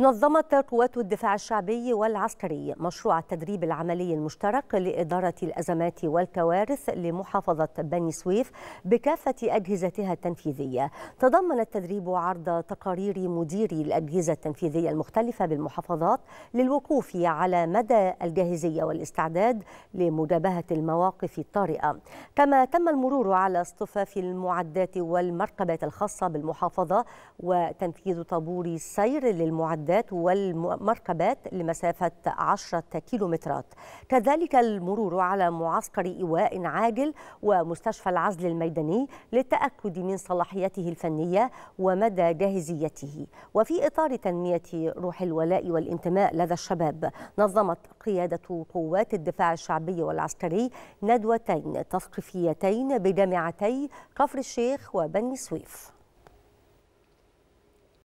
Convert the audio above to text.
نظمت قوات الدفاع الشعبي والعسكري مشروع التدريب العملي المشترك لإدارة الأزمات والكوارث لمحافظة بني سويف بكافة أجهزتها التنفيذية تضمن التدريب عرض تقارير مديري الأجهزة التنفيذية المختلفة بالمحافظات للوقوف على مدى الجاهزية والاستعداد لمجابهة المواقف الطارئة كما تم المرور على اصطفاف المعدات والمركبات الخاصة بالمحافظة وتنفيذ طابور السير للمعدات القيادات والمركبات لمسافة 10 كيلومترات كذلك المرور على معسكر إيواء عاجل ومستشفى العزل الميداني للتأكد من صلاحيته الفنية ومدى جاهزيته وفي إطار تنمية روح الولاء والانتماء لدى الشباب نظمت قيادة قوات الدفاع الشعبي والعسكري ندوتين تثقيفيتين بجامعتي كفر الشيخ وبني سويف